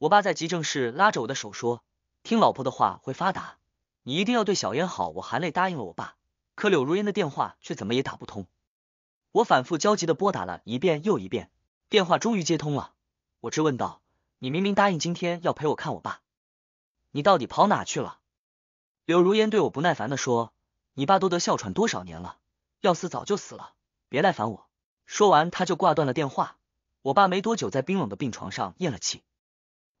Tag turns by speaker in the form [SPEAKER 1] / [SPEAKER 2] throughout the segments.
[SPEAKER 1] 我爸在急诊室拉着我的手说：“听老婆的话会发达，你一定要对小烟好。”我含泪答应了我爸。可柳如烟的电话却怎么也打不通，我反复焦急的拨打了一遍又一遍，电话终于接通了。我质问道：“你明明答应今天要陪我看我爸，你到底跑哪去了？”柳如烟对我不耐烦的说：“你爸都得哮喘多少年了，要死早就死了，别来烦我。”说完他就挂断了电话。我爸没多久在冰冷的病床上咽了气。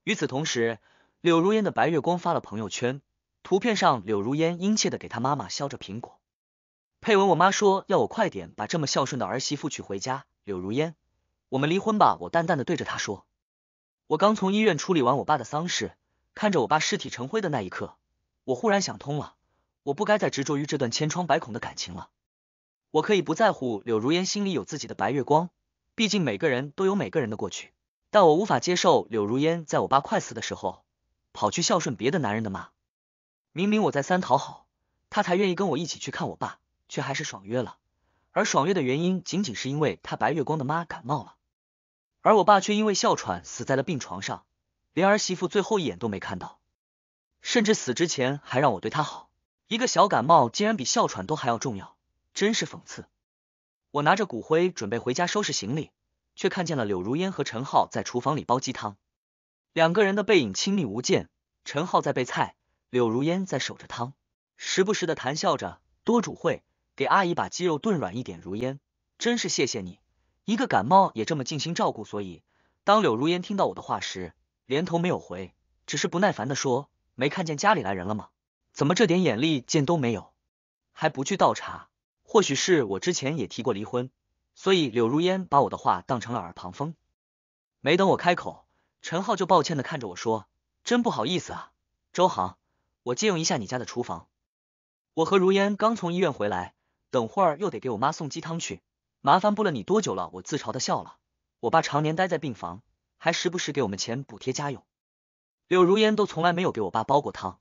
[SPEAKER 1] 与此同时，柳如烟的白月光发了朋友圈，图片上柳如烟殷切的给她妈妈削着苹果，配文我妈说要我快点把这么孝顺的儿媳妇娶回家。柳如烟，我们离婚吧。我淡淡的对着她说，我刚从医院处理完我爸的丧事，看着我爸尸体成灰的那一刻，我忽然想通了，我不该再执着于这段千疮百孔的感情了。我可以不在乎柳如烟心里有自己的白月光，毕竟每个人都有每个人的过去。但我无法接受柳如烟在我爸快死的时候跑去孝顺别的男人的妈。明明我在三讨好，她才愿意跟我一起去看我爸，却还是爽约了。而爽约的原因仅仅是因为她白月光的妈感冒了，而我爸却因为哮喘死在了病床上，连儿媳妇最后一眼都没看到，甚至死之前还让我对他好。一个小感冒竟然比哮喘都还要重要，真是讽刺。我拿着骨灰准备回家收拾行李。却看见了柳如烟和陈浩在厨房里煲鸡汤，两个人的背影亲密无间。陈浩在备菜，柳如烟在守着汤，时不时的谈笑着。多主会给阿姨把鸡肉炖软一点。如烟，真是谢谢你，一个感冒也这么尽心照顾。所以，当柳如烟听到我的话时，连头没有回，只是不耐烦的说：“没看见家里来人了吗？怎么这点眼力见都没有，还不去倒茶？”或许是我之前也提过离婚。所以柳如烟把我的话当成了耳旁风，没等我开口，陈浩就抱歉的看着我说：“真不好意思啊，周航，我借用一下你家的厨房。”我和如烟刚从医院回来，等会儿又得给我妈送鸡汤去，麻烦不了你多久了。我自嘲的笑了。我爸常年待在病房，还时不时给我们钱补贴家用，柳如烟都从来没有给我爸煲过汤，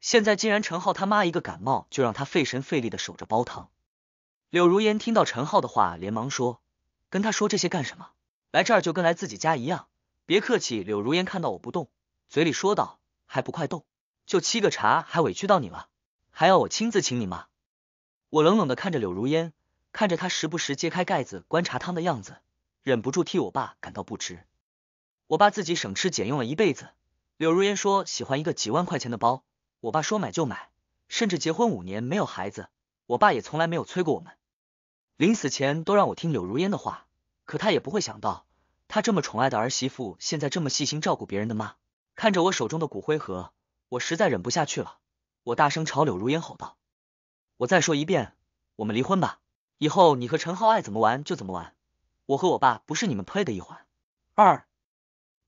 [SPEAKER 1] 现在竟然陈浩他妈一个感冒就让他费神费力的守着煲汤。柳如烟听到陈浩的话，连忙说：“跟他说这些干什么？来这儿就跟来自己家一样，别客气。”柳如烟看到我不动，嘴里说道：“还不快动！就沏个茶，还委屈到你了，还要我亲自请你吗？”我冷冷的看着柳如烟，看着他时不时揭开盖子观察汤的样子，忍不住替我爸感到不值。我爸自己省吃俭用了一辈子，柳如烟说喜欢一个几万块钱的包，我爸说买就买，甚至结婚五年没有孩子。我爸也从来没有催过我们，临死前都让我听柳如烟的话，可他也不会想到，他这么宠爱的儿媳妇，现在这么细心照顾别人的妈。看着我手中的骨灰盒，我实在忍不下去了，我大声朝柳如烟吼道：“我再说一遍，我们离婚吧，以后你和陈浩爱怎么玩就怎么玩，我和我爸不是你们 play 的一环。”二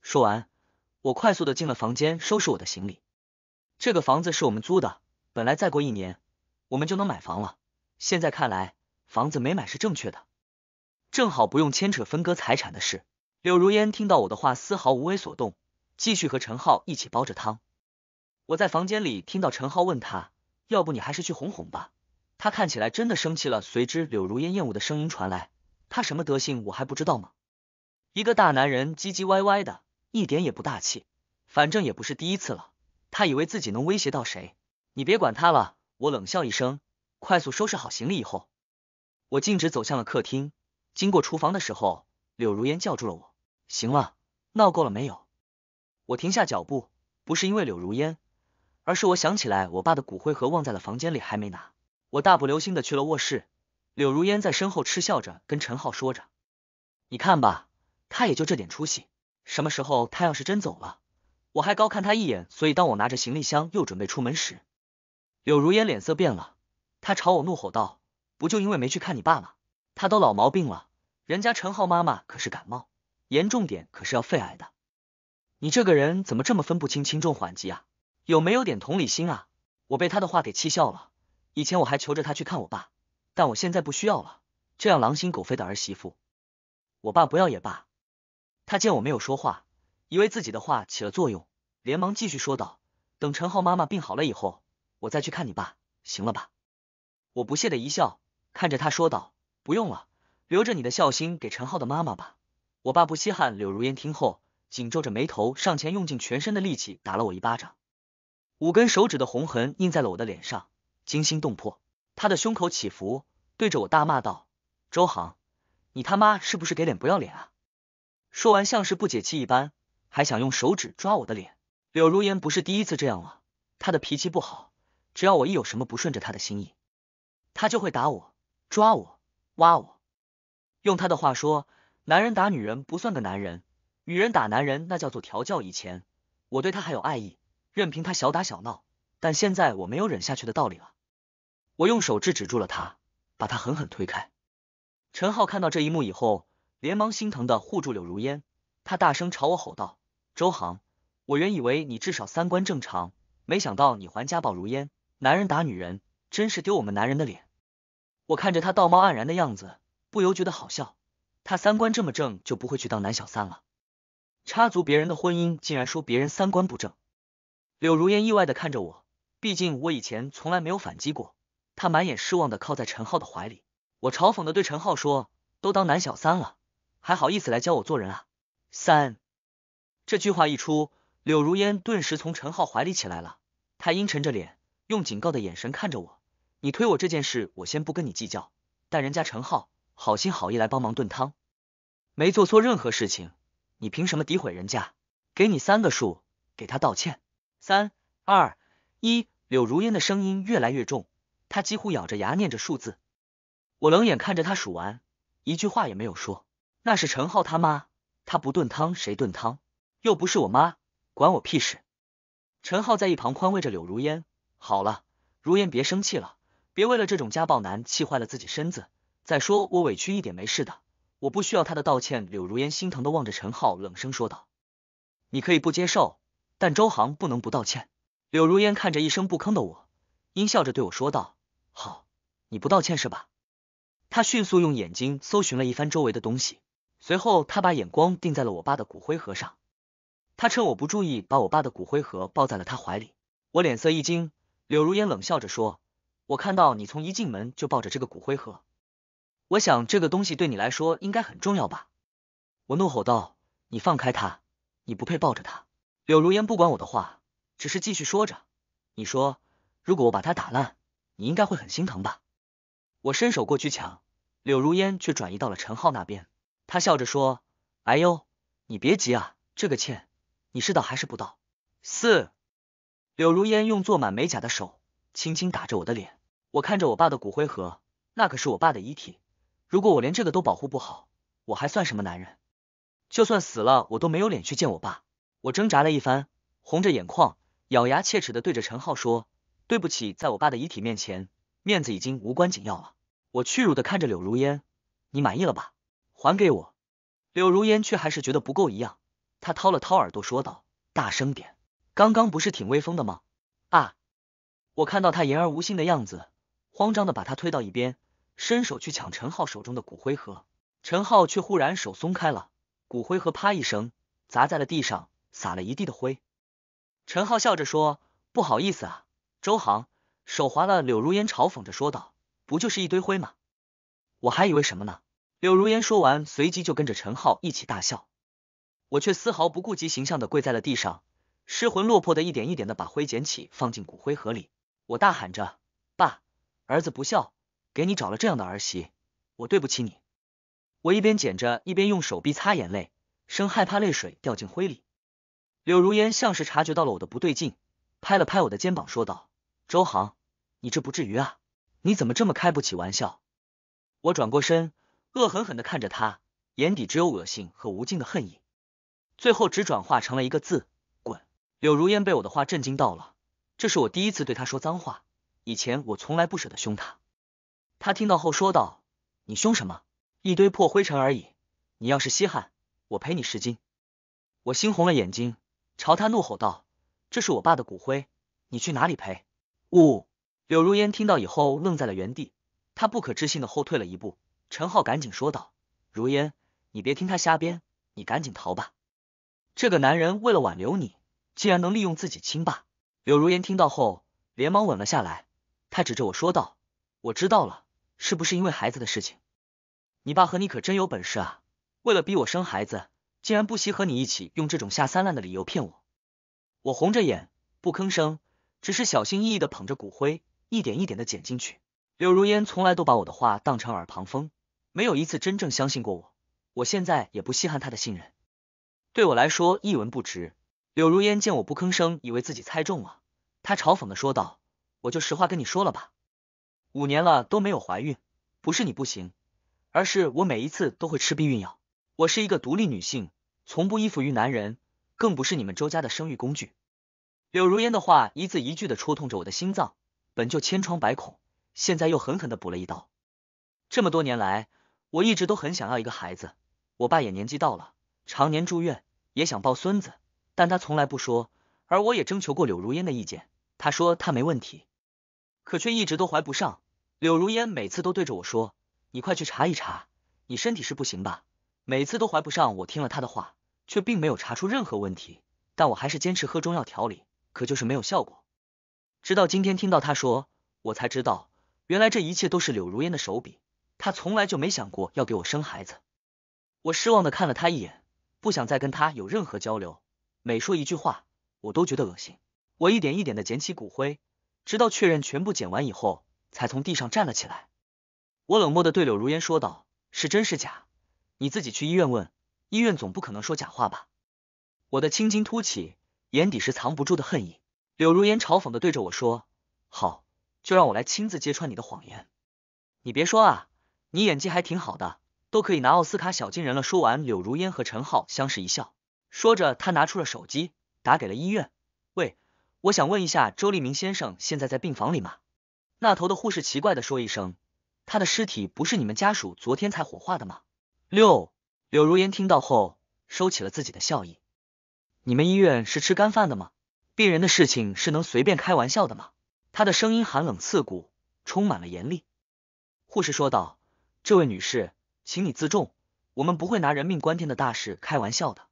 [SPEAKER 1] 说完，我快速的进了房间收拾我的行李。这个房子是我们租的，本来再过一年。我们就能买房了。现在看来，房子没买是正确的，正好不用牵扯分割财产的事。柳如烟听到我的话，丝毫无为所动，继续和陈浩一起煲着汤。我在房间里听到陈浩问他：“要不你还是去哄哄吧？”他看起来真的生气了。随之，柳如烟厌恶的声音传来：“他什么德性，我还不知道吗？一个大男人唧唧歪歪的，一点也不大气。反正也不是第一次了，他以为自己能威胁到谁？你别管他了。”我冷笑一声，快速收拾好行李以后，我径直走向了客厅。经过厨房的时候，柳如烟叫住了我：“行了，闹够了没有？”我停下脚步，不是因为柳如烟，而是我想起来我爸的骨灰盒忘在了房间里还没拿。我大步流星的去了卧室，柳如烟在身后嗤笑着跟陈浩说着：“你看吧，他也就这点出息。什么时候他要是真走了，我还高看他一眼。”所以当我拿着行李箱又准备出门时。柳如烟脸色变了，她朝我怒吼道：“不就因为没去看你爸吗？他都老毛病了，人家陈浩妈妈可是感冒，严重点可是要肺癌的。你这个人怎么这么分不清轻重缓急啊？有没有点同理心啊？”我被她的话给气笑了。以前我还求着她去看我爸，但我现在不需要了。这样狼心狗肺的儿媳妇，我爸不要也罢。他见我没有说话，以为自己的话起了作用，连忙继续说道：“等陈浩妈妈病好了以后。”我再去看你爸，行了吧？我不屑的一笑，看着他说道：“不用了，留着你的孝心给陈浩的妈妈吧，我爸不稀罕。”柳如烟听后，紧皱着眉头，上前用尽全身的力气打了我一巴掌，五根手指的红痕印在了我的脸上，惊心动魄。他的胸口起伏，对着我大骂道：“周航，你他妈是不是给脸不要脸啊？”说完，像是不解气一般，还想用手指抓我的脸。柳如烟不是第一次这样了，她的脾气不好。只要我一有什么不顺着他的心意，他就会打我、抓我、挖我。用他的话说，男人打女人不算个男人，女人打男人那叫做调教。以前我对他还有爱意，任凭他小打小闹，但现在我没有忍下去的道理了。我用手制止住了他，把他狠狠推开。陈浩看到这一幕以后，连忙心疼的护住柳如烟，他大声朝我吼道：“周航，我原以为你至少三观正常，没想到你还家暴如烟。”男人打女人，真是丢我们男人的脸。我看着他道貌岸然的样子，不由觉得好笑。他三观这么正，就不会去当男小三了，插足别人的婚姻，竟然说别人三观不正。柳如烟意外的看着我，毕竟我以前从来没有反击过。他满眼失望的靠在陈浩的怀里。我嘲讽的对陈浩说：“都当男小三了，还好意思来教我做人啊？”三这句话一出，柳如烟顿时从陈浩怀里起来了。她阴沉着脸。用警告的眼神看着我，你推我这件事，我先不跟你计较。但人家陈浩好心好意来帮忙炖汤，没做错任何事情，你凭什么诋毁人家？给你三个数，给他道歉。三、二、一。柳如烟的声音越来越重，他几乎咬着牙念着数字。我冷眼看着他数完，一句话也没有说。那是陈浩他妈，他不炖汤谁炖汤？又不是我妈，管我屁事。陈浩在一旁宽慰着柳如烟。好了，如烟，别生气了，别为了这种家暴男气坏了自己身子。再说我委屈一点没事的，我不需要他的道歉。柳如烟心疼的望着陈浩，冷声说道：“你可以不接受，但周航不能不道歉。”柳如烟看着一声不吭的我，阴笑着对我说道：“好，你不道歉是吧？”他迅速用眼睛搜寻了一番周围的东西，随后他把眼光定在了我爸的骨灰盒上。他趁我不注意，把我爸的骨灰盒抱在了他怀里。我脸色一惊。柳如烟冷笑着说：“我看到你从一进门就抱着这个骨灰盒，我想这个东西对你来说应该很重要吧。”我怒吼道：“你放开他！你不配抱着他！”柳如烟不管我的话，只是继续说着：“你说，如果我把他打烂，你应该会很心疼吧？”我伸手过去抢，柳如烟却转移到了陈浩那边。他笑着说：“哎呦，你别急啊，这个欠，你是倒还是不倒？”四。柳如烟用做满美甲的手轻轻打着我的脸，我看着我爸的骨灰盒，那可是我爸的遗体，如果我连这个都保护不好，我还算什么男人？就算死了，我都没有脸去见我爸。我挣扎了一番，红着眼眶，咬牙切齿的对着陈浩说：“对不起，在我爸的遗体面前，面子已经无关紧要了。”我屈辱的看着柳如烟，你满意了吧？还给我。柳如烟却还是觉得不够一样，她掏了掏耳朵，说道：“大声点。”刚刚不是挺威风的吗？啊！我看到他言而无信的样子，慌张的把他推到一边，伸手去抢陈浩手中的骨灰盒。陈浩却忽然手松开了，骨灰盒啪一声砸在了地上，撒了一地的灰。陈浩笑着说：“不好意思啊，周航，手滑了。”柳如烟嘲讽着说道：“不就是一堆灰吗？我还以为什么呢？”柳如烟说完，随即就跟着陈浩一起大笑。我却丝毫不顾及形象的跪在了地上。失魂落魄的，一点一点的把灰捡起，放进骨灰盒里。我大喊着：“爸，儿子不孝，给你找了这样的儿媳，我对不起你。”我一边捡着，一边用手臂擦眼泪，生怕泪水掉进灰里。柳如烟像是察觉到了我的不对劲，拍了拍我的肩膀，说道：“周航，你这不至于啊，你怎么这么开不起玩笑？”我转过身，恶狠狠的看着他，眼底只有恶心和无尽的恨意，最后只转化成了一个字。柳如烟被我的话震惊到了，这是我第一次对他说脏话，以前我从来不舍得凶他。他听到后说道：“你凶什么？一堆破灰尘而已，你要是稀罕，我赔你十斤。”我猩红了眼睛，朝他怒吼道：“这是我爸的骨灰，你去哪里赔？”呜！柳如烟听到以后愣在了原地，她不可置信的后退了一步。陈浩赶紧说道：“如烟，你别听他瞎编，你赶紧逃吧。这个男人为了挽留你。”竟然能利用自己亲爸！柳如烟听到后连忙稳了下来，他指着我说道：“我知道了，是不是因为孩子的事情？你爸和你可真有本事啊！为了逼我生孩子，竟然不惜和你一起用这种下三滥的理由骗我。”我红着眼不吭声，只是小心翼翼的捧着骨灰，一点一点的捡进去。柳如烟从来都把我的话当成耳旁风，没有一次真正相信过我。我现在也不稀罕他的信任，对我来说一文不值。柳如烟见我不吭声，以为自己猜中了，她嘲讽的说道：“我就实话跟你说了吧，五年了都没有怀孕，不是你不行，而是我每一次都会吃避孕药。我是一个独立女性，从不依附于男人，更不是你们周家的生育工具。”柳如烟的话一字一句的戳痛着我的心脏，本就千疮百孔，现在又狠狠的补了一刀。这么多年来，我一直都很想要一个孩子，我爸也年纪到了，常年住院，也想抱孙子。但他从来不说，而我也征求过柳如烟的意见，他说他没问题，可却一直都怀不上。柳如烟每次都对着我说：“你快去查一查，你身体是不行吧？”每次都怀不上。我听了他的话，却并没有查出任何问题，但我还是坚持喝中药调理，可就是没有效果。直到今天听到他说，我才知道原来这一切都是柳如烟的手笔。他从来就没想过要给我生孩子。我失望的看了他一眼，不想再跟他有任何交流。每说一句话，我都觉得恶心。我一点一点的捡起骨灰，直到确认全部捡完以后，才从地上站了起来。我冷漠的对柳如烟说道：“是真是假，你自己去医院问，医院总不可能说假话吧？”我的青筋凸起，眼底是藏不住的恨意。柳如烟嘲讽的对着我说：“好，就让我来亲自揭穿你的谎言。你别说啊，你演技还挺好的，都可以拿奥斯卡小金人了。”说完，柳如烟和陈浩相视一笑。说着，他拿出了手机，打给了医院。喂，我想问一下，周立明先生现在在病房里吗？那头的护士奇怪的说一声：“他的尸体不是你们家属昨天才火化的吗？”六柳如烟听到后，收起了自己的笑意。你们医院是吃干饭的吗？病人的事情是能随便开玩笑的吗？他的声音寒冷刺骨，充满了严厉。护士说道：“这位女士，请你自重，我们不会拿人命关天的大事开玩笑的。”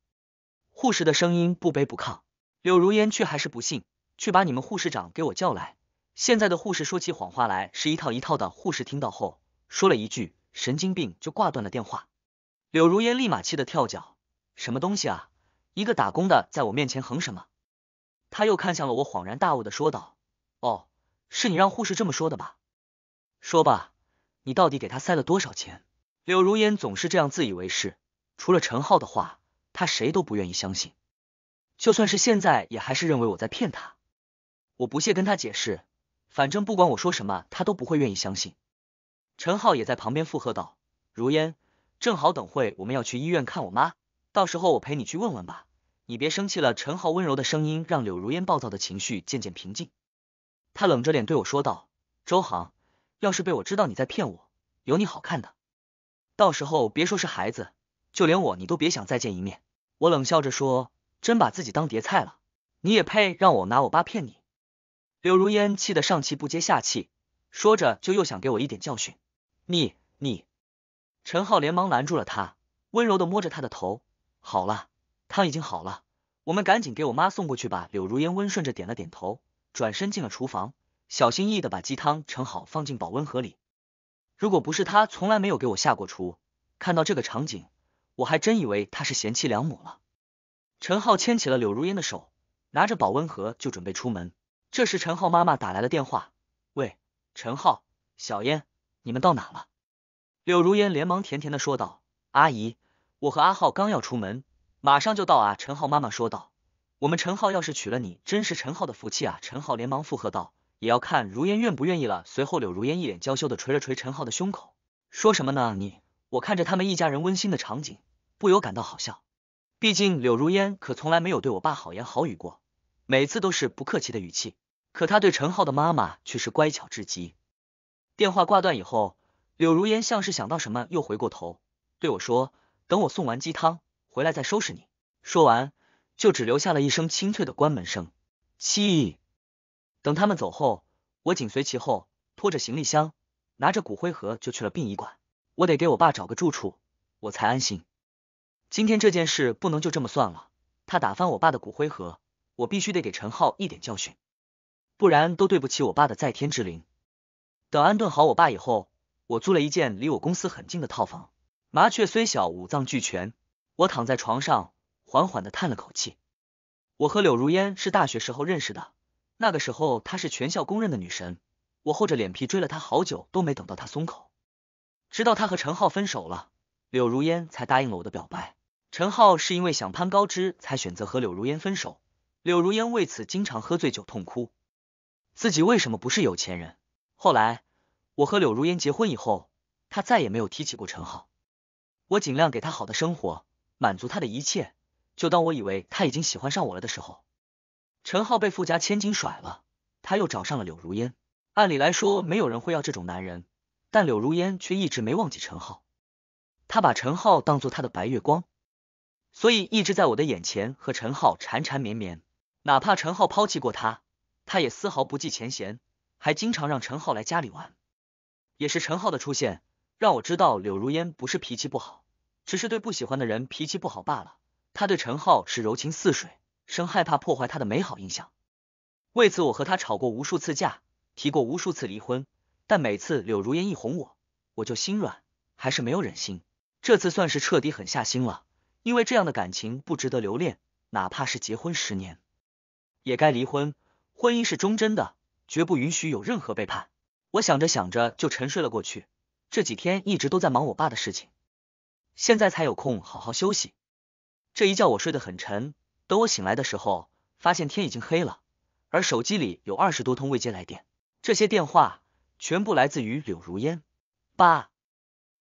[SPEAKER 1] 护士的声音不卑不亢，柳如烟却还是不信，去把你们护士长给我叫来。现在的护士说起谎话来是一套一套的。护士听到后说了一句神经病，就挂断了电话。柳如烟立马气得跳脚，什么东西啊！一个打工的在我面前横什么？他又看向了我，恍然大悟的说道：“哦，是你让护士这么说的吧？说吧，你到底给他塞了多少钱？”柳如烟总是这样自以为是，除了陈浩的话。他谁都不愿意相信，就算是现在也还是认为我在骗他。我不屑跟他解释，反正不管我说什么，他都不会愿意相信。陈浩也在旁边附和道：“如烟，正好等会我们要去医院看我妈，到时候我陪你去问问吧。你别生气了。”陈浩温柔的声音让柳如烟暴躁的情绪渐渐平静。他冷着脸对我说道：“周航，要是被我知道你在骗我，有你好看的。到时候别说是孩子，就连我你都别想再见一面。”我冷笑着说：“真把自己当碟菜了，你也配让我拿我爸骗你？”柳如烟气得上气不接下气，说着就又想给我一点教训。你你，陈浩连忙拦住了他，温柔的摸着他的头。好了，汤已经好了，我们赶紧给我妈送过去吧。柳如烟温顺着点了点头，转身进了厨房，小心翼翼的把鸡汤盛好，放进保温盒里。如果不是他从来没有给我下过厨，看到这个场景。我还真以为她是贤妻良母了。陈浩牵起了柳如烟的手，拿着保温盒就准备出门。这时，陈浩妈妈打来了电话：“喂，陈浩，小烟，你们到哪了？”柳如烟连忙甜甜的说道：“阿姨，我和阿浩刚要出门，马上就到啊。”陈浩妈妈说道：“我们陈浩要是娶了你，真是陈浩的福气啊。”陈浩连忙附和道：“也要看如烟愿不愿意了。”随后，柳如烟一脸娇羞的捶了捶陈浩的胸口：“说什么呢你？”我看着他们一家人温馨的场景。不由感到好笑，毕竟柳如烟可从来没有对我爸好言好语过，每次都是不客气的语气。可他对陈浩的妈妈却是乖巧至极。电话挂断以后，柳如烟像是想到什么，又回过头对我说：“等我送完鸡汤回来再收拾你。”说完，就只留下了一声清脆的关门声。气。等他们走后，我紧随其后，拖着行李箱，拿着骨灰盒就去了殡仪馆。我得给我爸找个住处，我才安心。今天这件事不能就这么算了。他打翻我爸的骨灰盒，我必须得给陈浩一点教训，不然都对不起我爸的在天之灵。等安顿好我爸以后，我租了一间离我公司很近的套房。麻雀虽小，五脏俱全。我躺在床上，缓缓的叹了口气。我和柳如烟是大学时候认识的，那个时候她是全校公认的女神，我厚着脸皮追了她好久，都没等到她松口。直到她和陈浩分手了，柳如烟才答应了我的表白。陈浩是因为想攀高枝，才选择和柳如烟分手。柳如烟为此经常喝醉酒痛哭，自己为什么不是有钱人？后来我和柳如烟结婚以后，她再也没有提起过陈浩。我尽量给他好的生活，满足他的一切。就当我以为他已经喜欢上我了的时候，陈浩被富家千金甩了，他又找上了柳如烟。按理来说，没有人会要这种男人，但柳如烟却一直没忘记陈浩，他把陈浩当做他的白月光。所以一直在我的眼前和陈浩缠缠绵绵，哪怕陈浩抛弃过他，他也丝毫不计前嫌，还经常让陈浩来家里玩。也是陈浩的出现，让我知道柳如烟不是脾气不好，只是对不喜欢的人脾气不好罢了。他对陈浩是柔情似水，生怕破坏他的美好印象。为此，我和他吵过无数次架，提过无数次离婚，但每次柳如烟一哄我，我就心软，还是没有忍心。这次算是彻底狠下心了。因为这样的感情不值得留恋，哪怕是结婚十年，也该离婚。婚姻是忠贞的，绝不允许有任何背叛。我想着想着就沉睡了过去。这几天一直都在忙我爸的事情，现在才有空好好休息。这一觉我睡得很沉，等我醒来的时候，发现天已经黑了，而手机里有二十多通未接来电，这些电话全部来自于柳如烟。爸，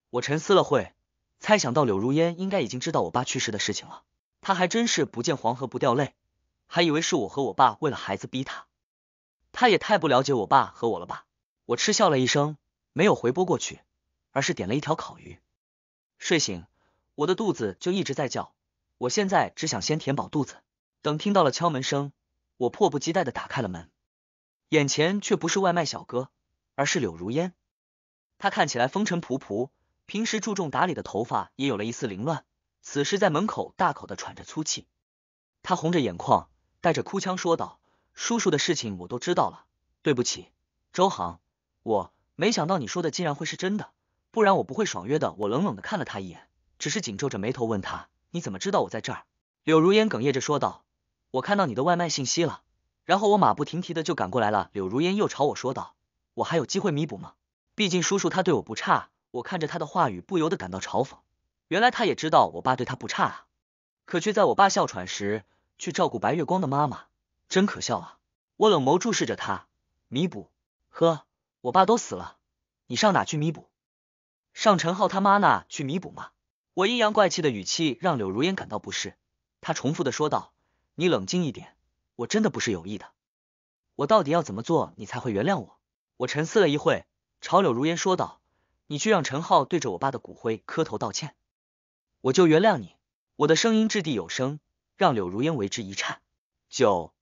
[SPEAKER 1] 我沉思了会。猜想到柳如烟应该已经知道我爸去世的事情了，他还真是不见黄河不掉泪，还以为是我和我爸为了孩子逼他，他也太不了解我爸和我了吧。我嗤笑了一声，没有回拨过去，而是点了一条烤鱼。睡醒，我的肚子就一直在叫，我现在只想先填饱肚子。等听到了敲门声，我迫不及待的打开了门，眼前却不是外卖小哥，而是柳如烟，他看起来风尘仆仆。平时注重打理的头发也有了一丝凌乱，此时在门口大口的喘着粗气，他红着眼眶，带着哭腔说道：“叔叔的事情我都知道了，对不起，周航，我没想到你说的竟然会是真的，不然我不会爽约的。”我冷冷的看了他一眼，只是紧皱着眉头问他：“你怎么知道我在这儿？”柳如烟哽咽着说道：“我看到你的外卖信息了，然后我马不停蹄的就赶过来了。”柳如烟又朝我说道：“我还有机会弥补吗？毕竟叔叔他对我不差。”我看着他的话语，不由得感到嘲讽。原来他也知道我爸对他不差啊，可却在我爸哮喘时去照顾白月光的妈妈，真可笑啊！我冷眸注视着他，弥补？呵，我爸都死了，你上哪去弥补？上陈浩他妈那去弥补吗？我阴阳怪气的语气让柳如烟感到不适，他重复的说道：“你冷静一点，我真的不是有意的。我到底要怎么做你才会原谅我？”我沉思了一会，朝柳如烟说道。你去让陈浩对着我爸的骨灰磕头道歉，我就原谅你。我的声音掷地有声，让柳如烟为之一颤。九，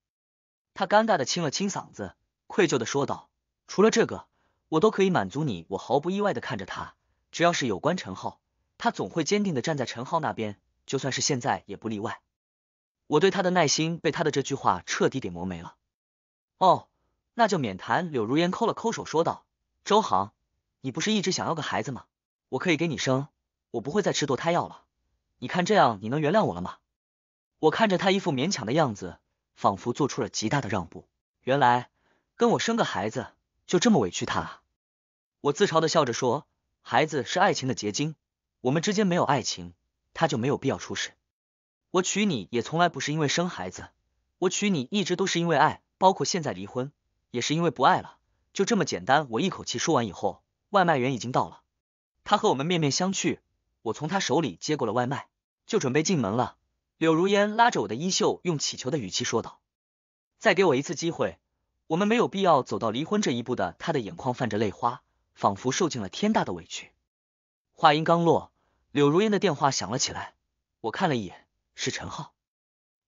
[SPEAKER 1] 他尴尬的清了清嗓子，愧疚的说道：“除了这个，我都可以满足你。”我毫不意外的看着他，只要是有关陈浩，他总会坚定的站在陈浩那边，就算是现在也不例外。我对他的耐心被他的这句话彻底给磨没了。哦，那就免谈。柳如烟抠了抠手，说道：“周航。”你不是一直想要个孩子吗？我可以给你生，我不会再吃堕胎药了。你看这样，你能原谅我了吗？我看着他一副勉强的样子，仿佛做出了极大的让步。原来跟我生个孩子就这么委屈他啊！我自嘲的笑着说：“孩子是爱情的结晶，我们之间没有爱情，他就没有必要出事。我娶你也从来不是因为生孩子，我娶你一直都是因为爱，包括现在离婚也是因为不爱了，就这么简单。”我一口气说完以后。外卖员已经到了，他和我们面面相觑。我从他手里接过了外卖，就准备进门了。柳如烟拉着我的衣袖，用乞求的语气说道：“再给我一次机会，我们没有必要走到离婚这一步的。”他的眼眶泛着泪花，仿佛受尽了天大的委屈。话音刚落，柳如烟的电话响了起来。我看了一眼，是陈浩。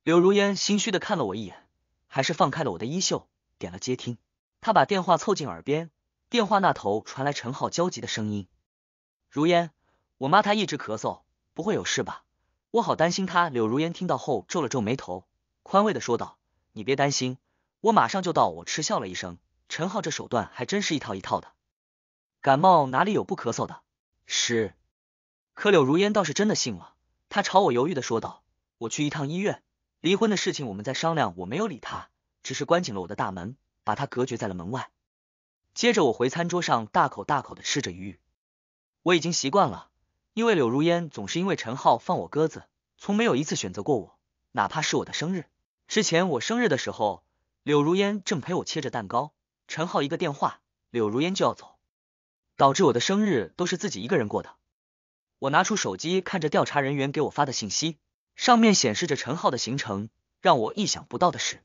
[SPEAKER 1] 柳如烟心虚的看了我一眼，还是放开了我的衣袖，点了接听。他把电话凑近耳边。电话那头传来陈浩焦急的声音：“如烟，我妈她一直咳嗽，不会有事吧？我好担心她。”柳如烟听到后皱了皱眉头，宽慰的说道：“你别担心，我马上就到。”我嗤笑了一声，陈浩这手段还真是一套一套的。感冒哪里有不咳嗽的？是。可柳如烟倒是真的信了，他朝我犹豫的说道：“我去一趟医院，离婚的事情我们再商量。”我没有理他，只是关紧了我的大门，把他隔绝在了门外。接着我回餐桌上大口大口的吃着鱼，我已经习惯了，因为柳如烟总是因为陈浩放我鸽子，从没有一次选择过我，哪怕是我的生日。之前我生日的时候，柳如烟正陪我切着蛋糕，陈浩一个电话，柳如烟就要走，导致我的生日都是自己一个人过的。我拿出手机看着调查人员给我发的信息，上面显示着陈浩的行程。让我意想不到的是，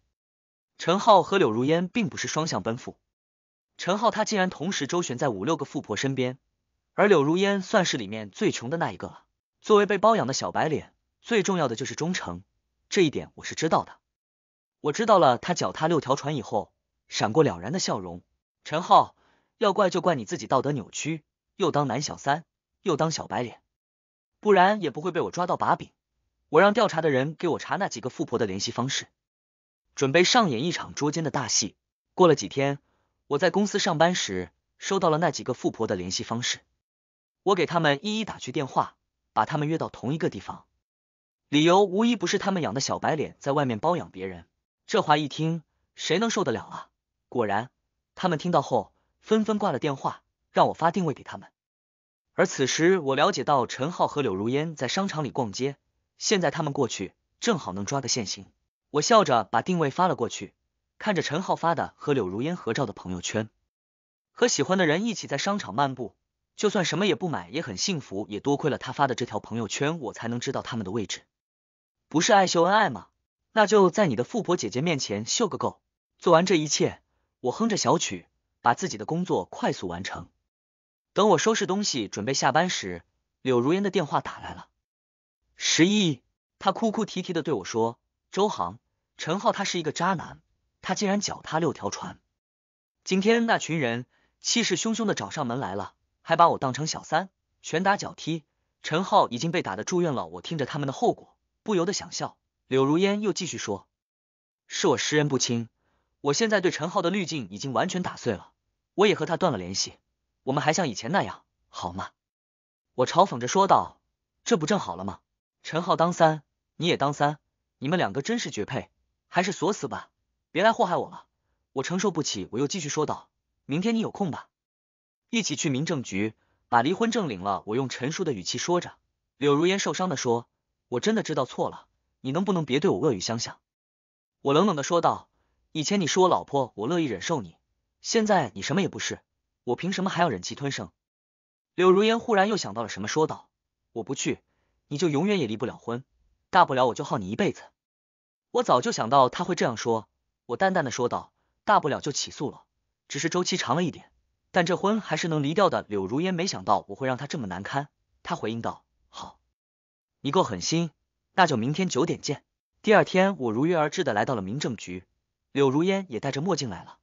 [SPEAKER 1] 陈浩和柳如烟并不是双向奔赴。陈浩他竟然同时周旋在五六个富婆身边，而柳如烟算是里面最穷的那一个了。作为被包养的小白脸，最重要的就是忠诚，这一点我是知道的。我知道了他脚踏六条船以后，闪过了然的笑容。陈浩，要怪就怪你自己道德扭曲，又当男小三，又当小白脸，不然也不会被我抓到把柄。我让调查的人给我查那几个富婆的联系方式，准备上演一场捉奸的大戏。过了几天。我在公司上班时收到了那几个富婆的联系方式，我给他们一一打去电话，把他们约到同一个地方，理由无一不是他们养的小白脸在外面包养别人。这话一听，谁能受得了啊？果然，他们听到后纷纷挂了电话，让我发定位给他们。而此时，我了解到陈浩和柳如烟在商场里逛街，现在他们过去正好能抓个现行。我笑着把定位发了过去。看着陈浩发的和柳如烟合照的朋友圈，和喜欢的人一起在商场漫步，就算什么也不买也很幸福。也多亏了他发的这条朋友圈，我才能知道他们的位置。不是爱秀恩爱吗？那就在你的富婆姐姐面前秀个够。做完这一切，我哼着小曲，把自己的工作快速完成。等我收拾东西准备下班时，柳如烟的电话打来了。十一，她哭哭啼啼的对我说：“周航，陈浩他是一个渣男。”他竟然脚踏六条船，今天那群人气势汹汹的找上门来了，还把我当成小三，拳打脚踢。陈浩已经被打得住院了，我听着他们的后果，不由得想笑。柳如烟又继续说：“是我识人不清，我现在对陈浩的滤镜已经完全打碎了，我也和他断了联系，我们还像以前那样好吗？”我嘲讽着说道：“这不正好了吗？陈浩当三，你也当三，你们两个真是绝配，还是锁死吧。”别来祸害我了，我承受不起。我又继续说道：“明天你有空吧，一起去民政局把离婚证领了。”我用陈述的语气说着。柳如烟受伤的说：“我真的知道错了，你能不能别对我恶语相向？”我冷冷的说道：“以前你是我老婆，我乐意忍受你；现在你什么也不是，我凭什么还要忍气吞声？”柳如烟忽然又想到了什么，说道：“我不去，你就永远也离不了婚。大不了我就耗你一辈子。”我早就想到他会这样说。我淡淡的说道：“大不了就起诉了，只是周期长了一点，但这婚还是能离掉的。”柳如烟没想到我会让他这么难堪，她回应道：“好，你够狠心，那就明天九点见。”第二天，我如约而至的来到了民政局，柳如烟也戴着墨镜来了，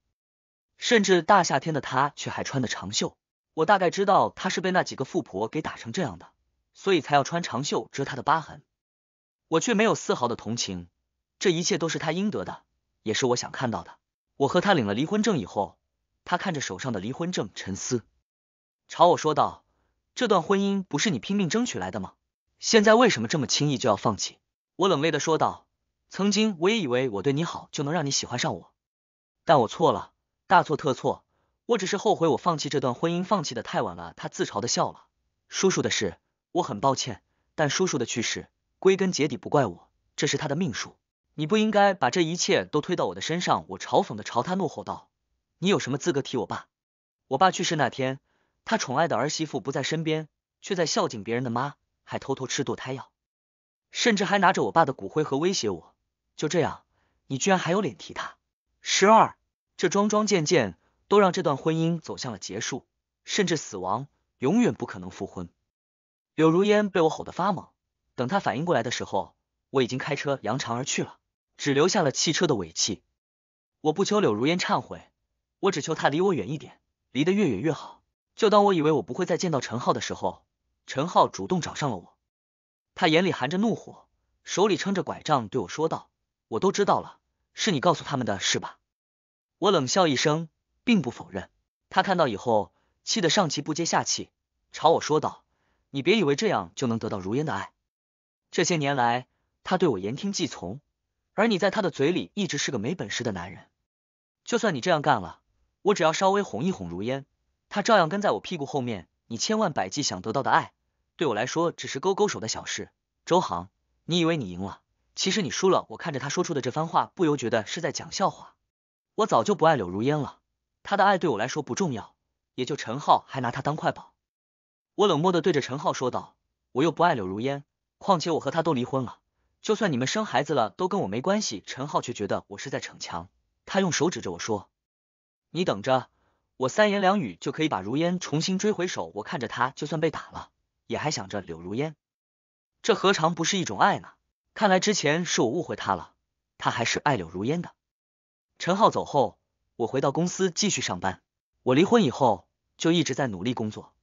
[SPEAKER 1] 甚至大夏天的她却还穿的长袖。我大概知道她是被那几个富婆给打成这样的，所以才要穿长袖遮她的疤痕。我却没有丝毫的同情，这一切都是她应得的。也是我想看到的。我和他领了离婚证以后，他看着手上的离婚证沉思，朝我说道：“这段婚姻不是你拼命争取来的吗？现在为什么这么轻易就要放弃？”我冷冽的说道：“曾经我也以为我对你好就能让你喜欢上我，但我错了，大错特错。我只是后悔我放弃这段婚姻，放弃的太晚了。”他自嘲的笑了。叔叔的事，我很抱歉，但叔叔的去世，归根结底不怪我，这是他的命数。你不应该把这一切都推到我的身上，我嘲讽的朝他怒吼道：“你有什么资格提我爸？我爸去世那天，他宠爱的儿媳妇不在身边，却在孝敬别人的妈，还偷偷吃堕胎药，甚至还拿着我爸的骨灰盒威胁我。就这样，你居然还有脸提他？十二，这桩桩件件都让这段婚姻走向了结束，甚至死亡，永远不可能复婚。”柳如烟被我吼得发懵，等她反应过来的时候，我已经开车扬长而去了。只留下了汽车的尾气。我不求柳如烟忏悔，我只求她离我远一点，离得越远越好。就当我以为我不会再见到陈浩的时候，陈浩主动找上了我。他眼里含着怒火，手里撑着拐杖，对我说道：“我都知道了，是你告诉他们的，是吧？”我冷笑一声，并不否认。他看到以后，气得上气不接下气，朝我说道：“你别以为这样就能得到如烟的爱。这些年来，他对我言听计从。”而你在他的嘴里一直是个没本事的男人，就算你这样干了，我只要稍微哄一哄如烟，他照样跟在我屁股后面。你千万百计想得到的爱，对我来说只是勾勾手的小事。周航，你以为你赢了，其实你输了。我看着他说出的这番话，不由觉得是在讲笑话。我早就不爱柳如烟了，她的爱对我来说不重要，也就陈浩还拿她当快宝。我冷漠的对着陈浩说道：“我又不爱柳如烟，况且我和她都离婚了。”就算你们生孩子了，都跟我没关系。陈浩却觉得我是在逞强，他用手指着我说：“你等着，我三言两语就可以把如烟重新追回手。”我看着他，就算被打了，也还想着柳如烟，这何尝不是一种爱呢？看来之前是我误会他了，他还是爱柳如烟的。陈浩走后，我回到公司继续上班。我离婚以后就一直在努力工作，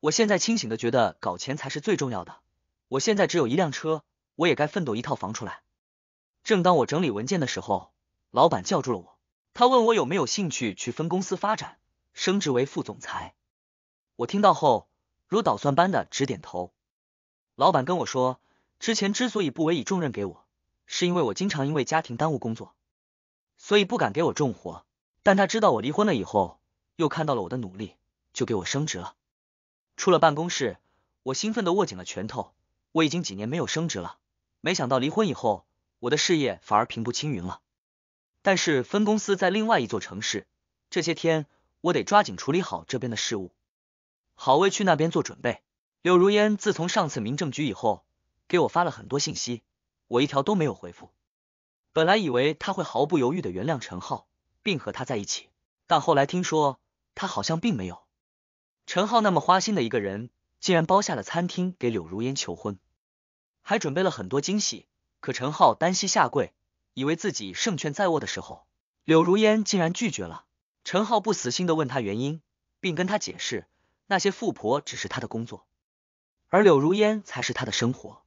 [SPEAKER 1] 我现在清醒的觉得搞钱才是最重要的。我现在只有一辆车。我也该奋斗一套房出来。正当我整理文件的时候，老板叫住了我，他问我有没有兴趣去分公司发展，升职为副总裁。我听到后如捣蒜般的直点头。老板跟我说，之前之所以不委以重任给我，是因为我经常因为家庭耽误工作，所以不敢给我重活。但他知道我离婚了以后，又看到了我的努力，就给我升职了。出了办公室，我兴奋的握紧了拳头。我已经几年没有升职了。没想到离婚以后，我的事业反而平步青云了。但是分公司在另外一座城市，这些天我得抓紧处理好这边的事务，好为去那边做准备。柳如烟自从上次民政局以后，给我发了很多信息，我一条都没有回复。本来以为他会毫不犹豫的原谅陈浩，并和他在一起，但后来听说他好像并没有。陈浩那么花心的一个人，竟然包下了餐厅给柳如烟求婚。还准备了很多惊喜，可陈浩单膝下跪，以为自己胜券在握的时候，柳如烟竟然拒绝了。陈浩不死心的问他原因，并跟他解释那些富婆只是他的工作，而柳如烟才是他的生活。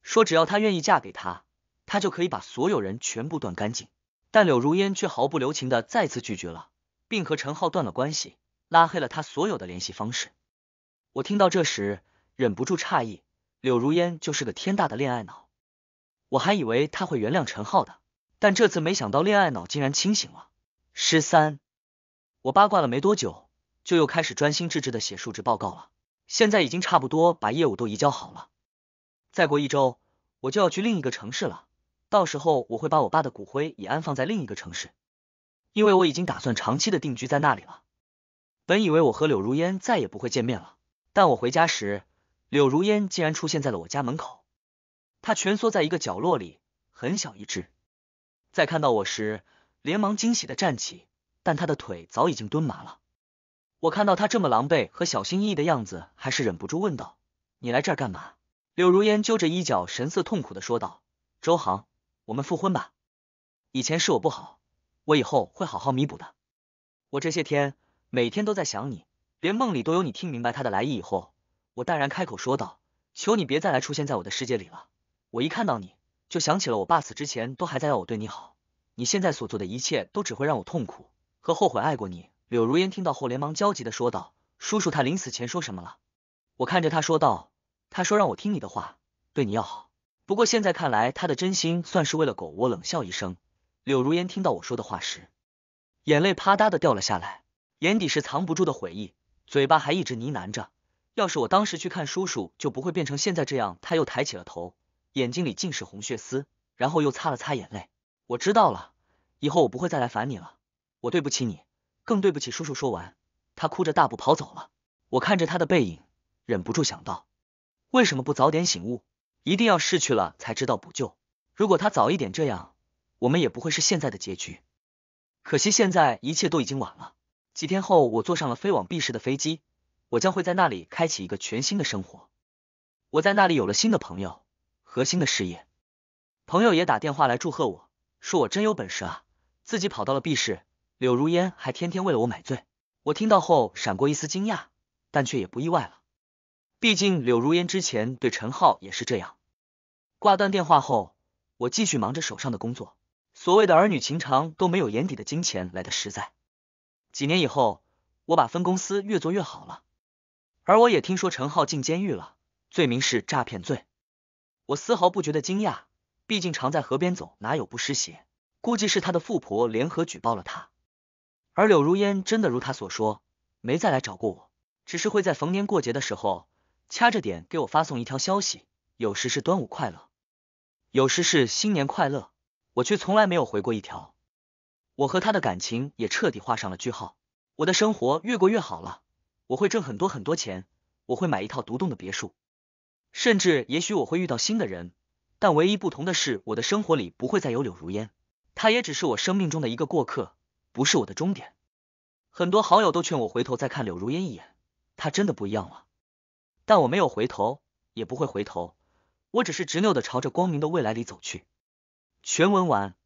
[SPEAKER 1] 说只要他愿意嫁给他，他就可以把所有人全部断干净。但柳如烟却毫不留情的再次拒绝了，并和陈浩断了关系，拉黑了他所有的联系方式。我听到这时，忍不住诧异。柳如烟就是个天大的恋爱脑，我还以为他会原谅陈浩的，但这次没想到恋爱脑竟然清醒了。十三，我八卦了没多久，就又开始专心致志的写述职报告了。现在已经差不多把业务都移交好了，再过一周我就要去另一个城市了。到时候我会把我爸的骨灰也安放在另一个城市，因为我已经打算长期的定居在那里了。本以为我和柳如烟再也不会见面了，但我回家时。柳如烟竟然出现在了我家门口，她蜷缩在一个角落里，很小一只。在看到我时，连忙惊喜的站起，但她的腿早已经蹲麻了。我看到她这么狼狈和小心翼翼的样子，还是忍不住问道：“你来这儿干嘛？”柳如烟揪着衣角，神色痛苦的说道：“周航，我们复婚吧。以前是我不好，我以后会好好弥补的。我这些天每天都在想你，连梦里都有你。”听明白他的来意以后。我淡然开口说道：“求你别再来出现在我的世界里了。我一看到你就想起了我爸死之前都还在要我对你好。你现在所做的一切都只会让我痛苦和后悔爱过你。”柳如烟听到后连忙焦急的说道：“叔叔他临死前说什么了？”我看着他说道：“他说让我听你的话，对你要好。不过现在看来他的真心算是为了狗我冷笑一声。柳如烟听到我说的话时，眼泪啪嗒的掉了下来，眼底是藏不住的悔意，嘴巴还一直呢喃着。要是我当时去看叔叔，就不会变成现在这样。他又抬起了头，眼睛里尽是红血丝，然后又擦了擦眼泪。我知道了，以后我不会再来烦你了。我对不起你，更对不起叔叔。说完，他哭着大步跑走了。我看着他的背影，忍不住想到，为什么不早点醒悟？一定要失去了才知道补救。如果他早一点这样，我们也不会是现在的结局。可惜现在一切都已经晚了。几天后，我坐上了飞往 B 市的飞机。我将会在那里开启一个全新的生活。我在那里有了新的朋友和新的事业，朋友也打电话来祝贺我，说我真有本事啊，自己跑到了 B 市。柳如烟还天天为了我买醉。我听到后闪过一丝惊讶，但却也不意外了，毕竟柳如烟之前对陈浩也是这样。挂断电话后，我继续忙着手上的工作。所谓的儿女情长都没有眼底的金钱来的实在。几年以后，我把分公司越做越好了。而我也听说陈浩进监狱了，罪名是诈骗罪。我丝毫不觉得惊讶，毕竟常在河边走，哪有不湿鞋？估计是他的富婆联合举报了他。而柳如烟真的如他所说，没再来找过我，只是会在逢年过节的时候掐着点给我发送一条消息，有时是端午快乐，有时是新年快乐，我却从来没有回过一条。我和他的感情也彻底画上了句号。我的生活越过越好了。我会挣很多很多钱，我会买一套独栋的别墅，甚至也许我会遇到新的人，但唯一不同的是，我的生活里不会再有柳如烟，她也只是我生命中的一个过客，不是我的终点。很多好友都劝我回头再看柳如烟一眼，她真的不一样了，但我没有回头，也不会回头，我只是执拗的朝着光明的未来里走去。全文完。